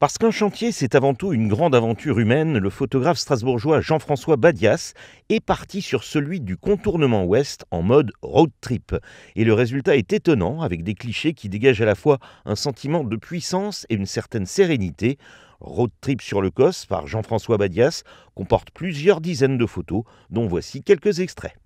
Parce qu'un chantier, c'est avant tout une grande aventure humaine, le photographe strasbourgeois Jean-François Badias est parti sur celui du contournement ouest en mode road trip. Et le résultat est étonnant, avec des clichés qui dégagent à la fois un sentiment de puissance et une certaine sérénité. Road Trip sur le Cos par Jean-François Badias comporte plusieurs dizaines de photos, dont voici quelques extraits.